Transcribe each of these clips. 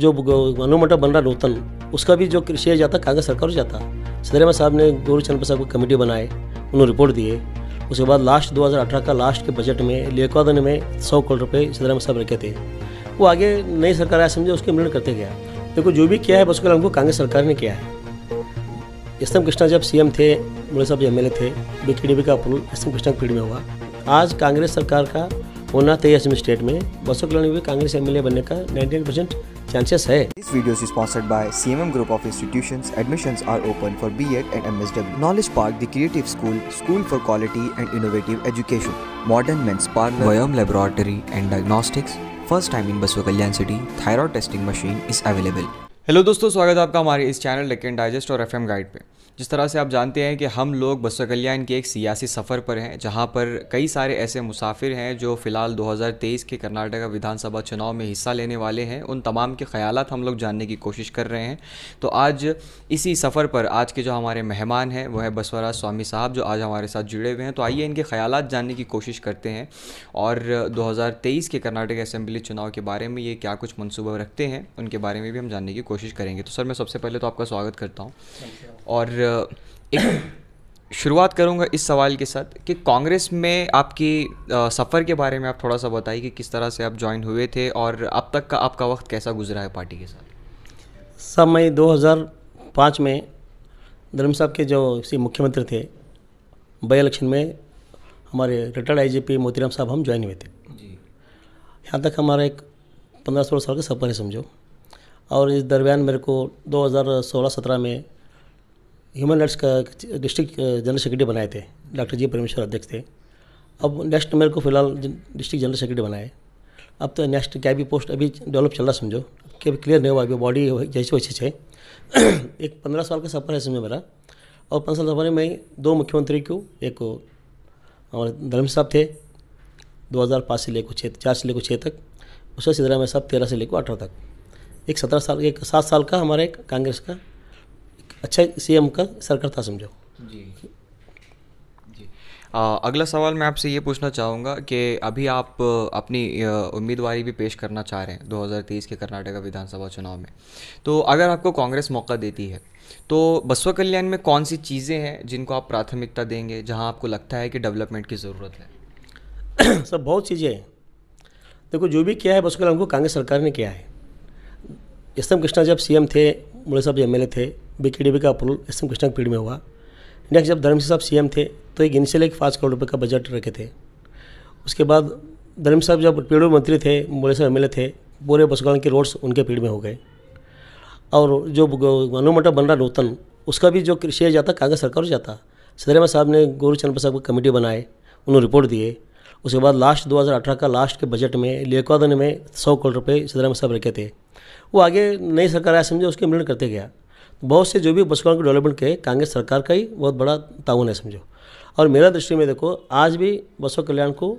जो अनुमंडल बन रहा नूतन उसका भी जो शेयर जाता कांग्रेस सरकार को जाता सदरमा साहब ने गौरीचंद प्रसाद को कमेटी बनाए उन्होंने रिपोर्ट दिए उसके बाद लास्ट 2018 का लास्ट के बजट में लेखादन में सौ करोड़ रुपये सदरमा साहब रखे थे वो आगे नई सरकार आया समझे उसके मिलन करते गया देखो जो भी किया है उसके हमको कांग्रेस सरकार ने किया है एस एम कृष्णा जब सीएम थे मोदी साहब एम थे बीकेडीबी का अप्रूवल एस एम कृष्णा की में हुआ आज कांग्रेस सरकार का होना तय असम स्टेट में बसों के में कांग्रेस एमएलए बनने का 98 परसेंट चांसेस है this video is sponsored by CMM group of institutions admissions are open for BEd and MSW knowledge park the creative school school for quality and innovative education modern men's parlour Vayam laboratory and diagnostics first time in Basavakalyan city thyroid testing machine is available hello दोस्तों स्वागत है आपका हमारे इस channel लेकिन digest और FM guide पे जिस तरह से आप जानते हैं कि हम लोग बसो कल्याण के एक सियासी सफ़र पर हैं जहां पर कई सारे ऐसे मुसाफिर हैं जो फ़िलहाल 2023 के कर्नाटक विधानसभा चुनाव में हिस्सा लेने वाले हैं उन तमाम के ख्याल हम लोग जानने की कोशिश कर रहे हैं तो आज इसी सफ़र पर आज के जो हमारे मेहमान हैं वह है बसवराज स्वामी साहब जो आज हमारे साथ जुड़े हुए हैं तो आइए इनके ख्याल जानने की कोशिश करते हैं और दो के कर्नाटक असम्बली चुनाव के बारे में ये क्या कुछ मनसूबा रखते हैं उनके बारे में भी हम जानने की कोशिश करेंगे तो सर मैं सबसे पहले तो आपका स्वागत करता हूँ और एक शुरुआत करूंगा इस सवाल के साथ कि कांग्रेस में आपकी सफ़र के बारे में आप थोड़ा सा बताइए कि किस तरह से आप ज्वाइन हुए थे और अब तक का आपका वक्त कैसा गुजरा है पार्टी के साथ सब मई दो में धर्म साहब के जो सी मुख्यमंत्री थे बाई इलेक्शन में हमारे रिटायर्ड आईजीपी मोतीराम साहब हम ज्वाइन हुए थे जी यहाँ तक हमारा एक पंद्रह सोलह साल का सफ़र है समझो और इस दरमियान मेरे को 2016-17 में ह्यूमन राइट्स का डिस्ट्रिक्ट जनरल सेक्रेटरी बनाए थे डॉक्टर जी परमेश्वर अध्यक्ष थे अब नेक्स्ट मेरे को फिलहाल डिस्ट्रिक्ट जनरल सेक्रेटरी बनाए अब तो नेक्स्ट क्या भी पोस्ट अभी डेवलप चल रहा समझो कि अभी क्लियर नहीं हुआ अभी बॉडी जैसे वैसे है एक पंद्रह साल का सफ़र है समझो मेरा और पंद्रह साल सफ़र में दो मुख्यमंत्री को एक हमारे धर्म साहब थे 2005 से लेकर छः चार से लेकर छः तक उसके सिद्धराम साहब तेरह से लेकर अठारह तक एक सत्रह साल एक सात साल का हमारे कांग्रेस का अच्छा सीएम का सरकर्ता समझो जी जी आ, अगला सवाल मैं आपसे ये पूछना चाहूँगा कि अभी आप अपनी उम्मीदवारी भी पेश करना चाह रहे हैं 2023 के कर्नाटका विधानसभा चुनाव में तो अगर आपको कांग्रेस मौका देती है तो बसवा कल्याण में कौन सी चीज़ें हैं जिनको आप प्राथमिकता देंगे जहाँ आपको लगता है कि डेवलपमेंट की ज़रूरत है सब बहुत चीज़ें हैं देखो जो भी किया है बसवा कल्याण को कांग्रेस सरकार ने किया है एस कृष्णा जब सीएम थे मुड़े साहब एम एल थे बी के डी बी का अप्रूवल एस एम कृष्णा पीढ़ी में हुआ नेक्स्ट जब धर्मसी साहब सी एम थे तो एक इनिशियल एक पाँच करोड़ रुपये का बजट रखे थे उसके बाद धर्म साहब जब पीढ़ी मंत्री थे मुड़े साहब एम थे पूरे बसगढ़ के रोड्स उनके पीढ़ में हो गए और जो अनुमंडल बन रहा नूतन उसका भी जो कृषि जाता कांग्रेस सरकार से जाता सदरमा साहब ने गुरुचंद प्रसाद को कमेटी बनाए उन्होंने रिपोर्ट दिए उसके बाद लास्ट 2018 का लास्ट के बजट में लेकवादन में सौ करोड़ रुपये सदराम साहब रखे थे वो आगे नई सरकार आया समझो उसके इम्प्लीमेंट करते गया बहुत से जो भी बसगांव के डेवलपमेंट के कांग्रेस सरकार का ही बहुत बड़ा ताउन है समझो और मेरा दृष्टि में देखो आज भी बसों कल्याण को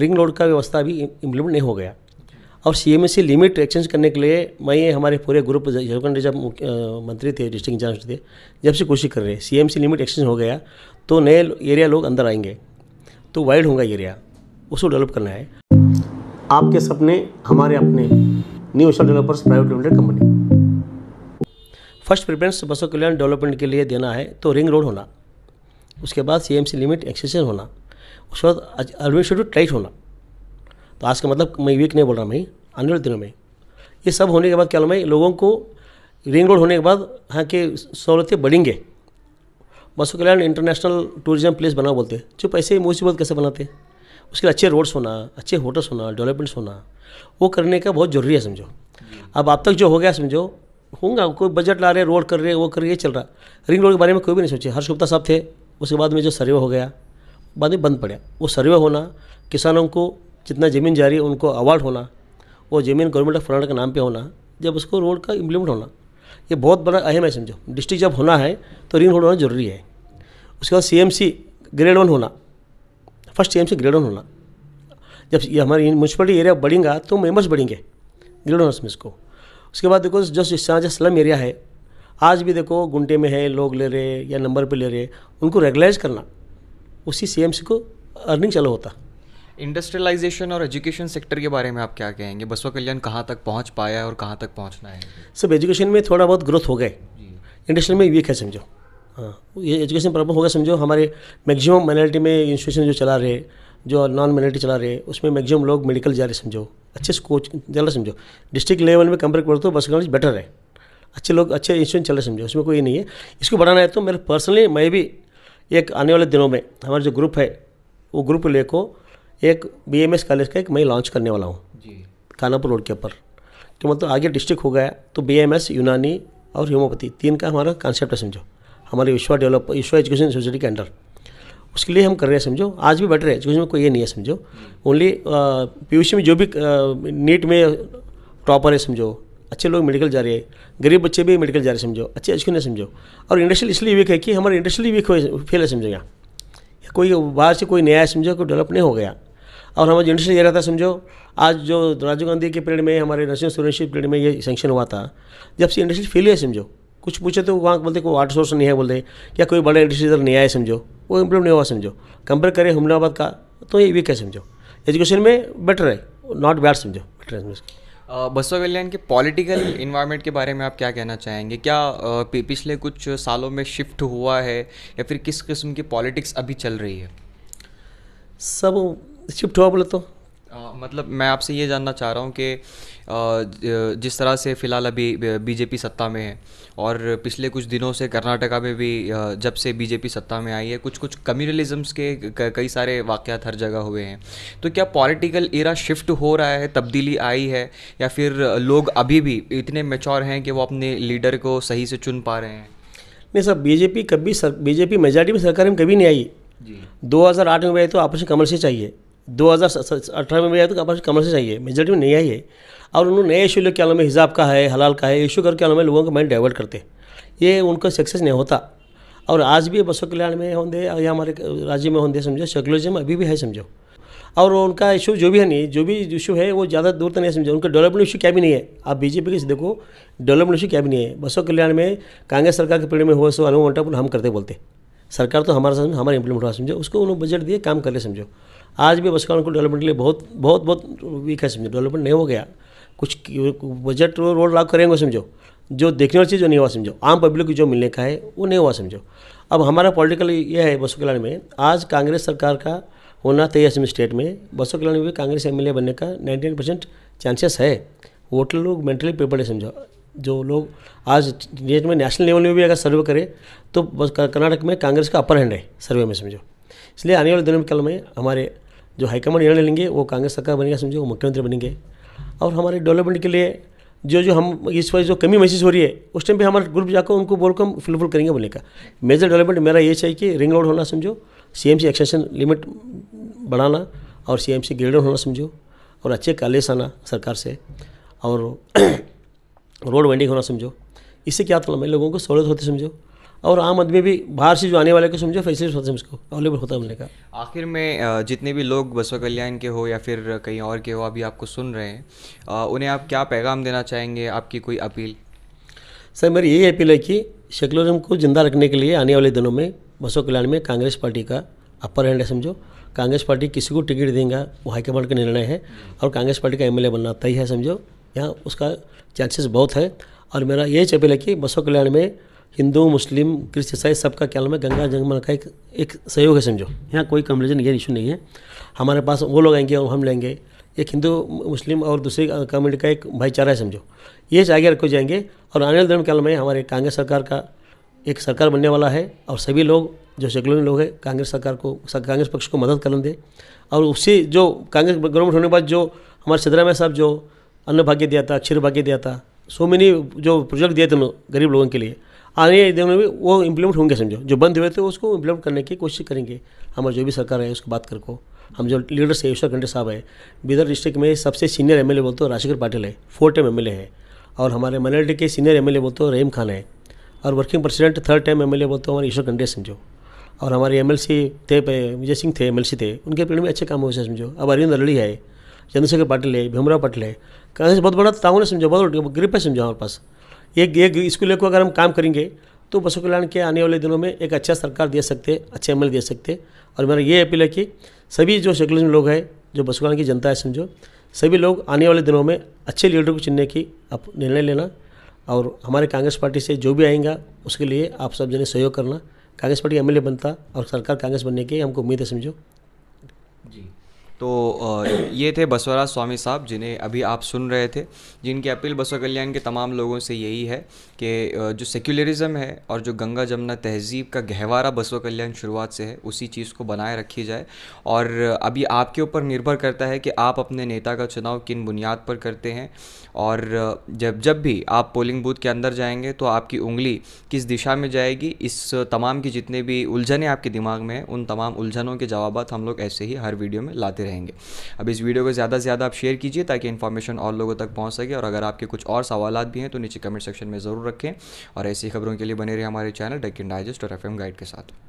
रिंग रोड का व्यवस्था भी इम्प्लीमेंट नहीं हो गया और C M C limit exchange करने के लिए मैं ये हमारे पूरे ग्रुप झारखंड जब मंत्री थे डिस्ट्रिक्ट इंचार्ज थे जब से कोशिश कर रहे हैं C M C limit exchange हो गया तो नए एरिया लोग अंदर आएंगे तो वाइड होगा एरिया उसको डेवलप करना है आपके सपने हमारे अपने new install developers private limited company first preference Basavakalyan development के लिए देना है तो रिंग रोड होना उसके बाद सी लिमिट एक्सटेंशन होना उसके बाद एडमिनिस्ट्रेटिव शेड्यूल टाइट होना तो आज का मतलब मैं वीक नहीं बोल रहा मैं आने वाले दिनों में ये सब होने के बाद क्या मैं लोगों को रिंग रोड होने के बाद यहाँ के सहूलतें बढ़ेंगे बसों कल्याण इंटरनेशनल टूरिज्म प्लेस बना बोलते हैं जो पैसे मुसीबत कैसे बनाते हैं उसके लिए अच्छे रोड्स होना अच्छे होटल्स होना डेवलपमेंट्स होना वो करने का बहुत ज़रूरी है समझो अब अब तक जो हो गया समझो होगा कोई बजट ला रहे रोड कर रहे वो कर रहे ये चल रहा रिंग रोड के बारे में कोई भी नहीं सोचे हर्ष गुप्ता साहब थे उसके बाद में जो सर्वे हो गया बाद में बंद पड़ा वो सर्वे होना किसानों को जितना ज़मीन जारी है उनको अवार्ड होना वो ज़मीन गवर्नमेंट ऑफ कर्नाटक के नाम पे होना जब उसको रोड का इम्प्लीमेंट होना ये बहुत बड़ा अहम है समझो डिस्ट्रिक्ट जब होना है तो रिंग रोड होना जरूरी है उसके बाद सी ग्रेड वन होना फर्स्ट एम ग्रेड वन होना जब ये हमारी म्यूनसिपलिटी एरिया बढ़ेगा तो मेम्बर्स बढ़ेंगे ग्रेड हाउस में इसको उसके बाद देखो जो जहाँ स्लम एरिया है आज भी देखो गुंटे में है लोग ले रहे या नंबर पे ले रहे उनको रेगुलाइज करना उसी सी को अर्निंग चालू होता इंडस्ट्रियलाइजेशन और एजुकेशन सेक्टर के बारे में आप क्या कहेंगे बसवा कल्याण कहाँ तक पहुँच पाया है और कहाँ तक पहुँचना है सब एजुकेशन में थोड़ा बहुत ग्रोथ हो गए इंडस्ट्रियल में वीक है समझो हाँ ये एजुकेशन प्रॉब्लम होगा समझो हमारे मैक्सिमम माइनॉरिटी में इंस्टीट्यूशन जो चला रहे जो नॉन माइनॉरिटी चला रहे उसमें मैक्सिमम लोग मेडिकल जा रहे समझो अच्छे से कोच जा रहे समझो डिस्ट्रिक्ट लेवल में कंपेयर करो तो बस कॉलेज बेटर है अच्छे लोग अच्छे इंस्टीट्यूशन चल रहे समझो उसमें कोई नहीं है इसको बढ़ाना है तो मेरे पर्सनली मैं भी एक आने वाले दिनों में हमारा जो ग्रुप है वो ग्रुप को एक बी एम एस कॉलेज का एक मैं लॉन्च करने वाला हूँ जी खानापुर रोड के ऊपर तो मतलब आगे डिस्ट्रिक्ट हो गया तो बी एम एस यूनानी और होम्योपैथी तीन का हमारा कॉन्सेप्ट है समझो हमारे विश्वा डेवलप विश्वा एजुकेशन यूनिवर्सिटी के अंडर उसके लिए हम कर रहे हैं समझो आज भी बेटर रहे हैं एजुकेशन में कोई ये नहीं है समझो ओनली पीयूसी में जो भी नीट में टॉपर है समझो अच्छे लोग मेडिकल जा रहे हैं गरीब बच्चे भी मेडिकल जा रहे समझो अच्छे एजुकेशन है समझो और इंडस्ट्रियल इसलिए वीक है कि हमारा इंडस्ट्रियल वीक हो फेल है समझो यहाँ कोई बाहर से कोई नया है समझो कोई डेवलप नहीं हो गया और हमारा जो इंडस्ट्रियल एरिया था समझो आज जो राजीव गांधी के पीरियड में हमारे नेशनल स्टूडेंटशिप पीरियड में ये सेंक्शन हुआ था जब से इंडस्ट्री फेल है समझो कुछ पूछे तो वहाँ बोलते कोई वाटर सोर्स नहीं है बोलते या कोई बड़ा इंडस्ट्री इधर नहीं आए समझो वो इम्प्रूव नहीं हुआ समझो कंपेयर करें हमदाबाद का तो ये वीक है समझो एजुकेशन में बेटर है नॉट बैड समझो बेटर है समझो बसवा कल्याण के पॉलिटिकल इन्वायरमेंट के बारे में आप क्या कहना चाहेंगे क्या पिछले कुछ सालों में शिफ्ट हुआ है या फिर किस किस्म की पॉलिटिक्स अभी चल रही है सब शिफ्ट हुआ बोले तो आ, मतलब मैं आपसे ये जानना चाह रहा हूँ कि जिस तरह से फ़िलहाल अभी बीजेपी सत्ता में है और पिछले कुछ दिनों से कर्नाटका में भी जब से बीजेपी सत्ता में आई है कुछ कुछ कम्युनलिज़म्स के कई सारे वाक़ात हर जगह हुए हैं तो क्या पॉलिटिकल इरा शिफ्ट हो रहा है तब्दीली आई है या फिर लोग अभी भी इतने मेचोर हैं कि वो अपने लीडर को सही से चुन पा रहे हैं नहीं सर बीजेपी कभी सर बीजेपी मेजोरिटी में सरकार में कभी नहीं आई आठ में गए तो आपसे कमर कमल से चाहिए दो हज़ार अठारह में आया तो हमारे कमर से चाहिए मेजोरिटी में नहीं आई है और उन्होंने नए इशू लोग क्या हिजाब का है हलाल का है इशू करके हमें लोगों का माइंड डाइवर्ट करते ये उनको सक्सेस नहीं होता और आज भी बसों कल्याण में होंगे या हमारे राज्य में होंगे समझो सेकुलरिज्म अभी भी है समझो और उनका इशू जो भी है नहीं जो भी इशू है वो ज़्यादा दूर तक नहीं समझो उनका डेवलपमेंट इशू क्या भी नहीं है आप बीजेपी के देखो डेवलपमेंट इशू क्या भी नहीं है बसों कल्याण में कांग्रेस सरकार के पीढ़ में हुआ सो अनुभव हम करते बोलते सरकार तो हमारे साथ हमारे इम्प्लीमेंट हुआ समझो उसको उन्होंने बजट दिए काम कर ले समझो आज भी बसकाउन को डेवलपमेंट के लिए बहुत बहुत बहुत वीक है समझो डेवलपमेंट नहीं हो गया कुछ बजट रोड लागू करेंगे समझो जो देखने वाली चीज़ जो नहीं हुआ समझो आम पब्लिक को जो मिलने का है वो नहीं हुआ समझो अब हमारा पॉलिटिकल ये है बसों कल्याण में आज कांग्रेस सरकार का होना तय है स्टेट में बसों कल्याण में भी कांग्रेस एम बनने का नाइन्टी परसेंट चांसेस है वोटर लोग मेंटली प्रिपेयर है समझो जो लोग आज डेट में नेशनल लेवल में भी अगर सर्वे करें तो बस कर्नाटक में कांग्रेस का अपर हैंड है सर्वे में समझो इसलिए आने वाले दिनों में कल में हमारे जो हाईकमांड निर्णय लेंगे वो कांग्रेस सरकार बनेगा समझे वो मुख्यमंत्री बनेंगे और हमारे डेवलपमेंट के लिए जो जो हम इस वक्त जो कमी महसूस हो रही है उस टाइम पे हमारे ग्रुप जाकर उनको बोलकर हम फिलफुल करेंगे बोलने का मेजर डेवलपमेंट मेरा ये चाहिए कि रिंग रोड होना समझो सीएमसी एक्सटेंशन लिमिट बढ़ाना और सीएमसी ग्रेड होना समझो और अच्छे कॉलेज आना सरकार से और रोड वेंडिंग होना समझो इससे क्या था मतलब मैं लोगों को सहूलत होती समझो और आम आदमी भी बाहर से जो आने वाले को समझो फैसिलिटी होता उसको अवेलेबल होता है हमने कहा आखिर में जितने भी लोग बसवा कल्याण के हो या फिर कहीं और के हो अभी आपको सुन रहे हैं उन्हें आप क्या पैगाम देना चाहेंगे आपकी कोई अपील सर मेरी यही अपील है कि सेकुलरिज्म को जिंदा रखने के लिए आने वाले दिनों में बसवा कल्याण में कांग्रेस पार्टी का अपर हैंड है समझो कांग्रेस पार्टी किसी को टिकट देगा वो हाईकमांड का निर्णय है और कांग्रेस पार्टी का एमएलए बनना तय है समझो यहाँ उसका चांसेस बहुत है और मेरा यही अपील है कि बसवा कल्याण में हिंदू मुस्लिम क्रिश्च ईसाई सबका क्या नाम है गंगा जंगमल का एक एक सहयोग है समझो यहाँ कोई कम्युनिजन ये इशू नहीं है हमारे पास वो लोग आएंगे और हम लेंगे एक हिंदू मुस्लिम और दूसरी कम्युनिटी का एक भाईचारा है समझो ये आगे रखो जाएंगे और आने वाले दिन क्या नाम हमारे कांग्रेस सरकार का एक सरकार बनने वाला है और सभी लोग जो सेकुलर लोग हैं कांग्रेस सरकार को कांग्रेस पक्ष को मदद करने दे और उससे जो कांग्रेस गवर्नमेंट होने के बाद जो हमारे सिद्धरामय साहब जो अन्न भाग्य दिया था अक्षर भाग्य दिया था सो मेनी जो प्रोजेक्ट दिए थे गरीब लोगों के लिए आने दिनों में वो इम्प्लीमेंट होंगे समझो जो बंद हुए थे उसको इम्प्लीमेंट करने की कोशिश करेंगे हमारे जो भी सरकार है उसको बात कर को हम जो लीडर से ईश्वर खंडे साहब है बिदर डिस्ट्रिक्ट में सबसे सीनियर एम एल बोलते हो राजशेखर पाटिल है फोर टाइम एम है और हमारे माइनॉरिटी के सीनियर एम बोलते हो रहीम खान है और working president third time M बोलते हो हमारे ईश्वर खंडे समझो और हमारे एम थे विजय सिंह थे एम थे उनके पीढ़ी में अच्छे काम हुए समझो अब अरविंद अरड़ी है चंद्रशेखर पाटिल है भीमराव पाटिल है कांग्रेस बहुत बड़ा ताउन है समझो बहुत ग्रिप है समझो हमारे पास एक एक इसको लेकर अगर हम काम करेंगे तो पशु कल्याण के आने वाले दिनों में एक अच्छा सरकार दे सकते अच्छे अमल दे सकते और मेरा ये अपील है कि सभी जो सेकुलर लोग हैं जो पशु कल्याण की जनता है समझो सभी लोग आने वाले दिनों में अच्छे लीडर को चुनने की आप निर्णय लेना और हमारे कांग्रेस पार्टी से जो भी आएगा उसके लिए आप सब जने सहयोग करना कांग्रेस पार्टी एम बनता और सरकार कांग्रेस बनने की हमको उम्मीद है समझो तो ये थे बसवराज स्वामी साहब जिन्हें अभी आप सुन रहे थे जिनकी अपील बसव कल्याण के तमाम लोगों से यही है कि जो सेक्युलरिज्म है और जो गंगा जमुना तहजीब का गहवारा बसव कल्याण शुरुआत से है उसी चीज़ को बनाए रखी जाए और अभी आपके ऊपर निर्भर करता है कि आप अपने नेता का चुनाव किन बुनियाद पर करते हैं और जब जब भी आप पोलिंग बूथ के अंदर जाएंगे तो आपकी उंगली किस दिशा में जाएगी इस तमाम की जितने भी उलझने आपके दिमाग में हैं उन तमाम उलझनों के जवाब हम लोग ऐसे ही हर वीडियो में लाते रहते रहेंगे अब इस वीडियो को ज़्यादा से ज़्यादा आप शेयर कीजिए ताकि इन्फॉर्मेशन और लोगों तक पहुँच सके और अगर आपके कुछ और सवाल भी हैं तो नीचे कमेंट सेक्शन में ज़रूर रखें और ऐसी खबरों के लिए बने रहे हमारे चैनल डेक्किन डाइजेस्ट और एफ गाइड के साथ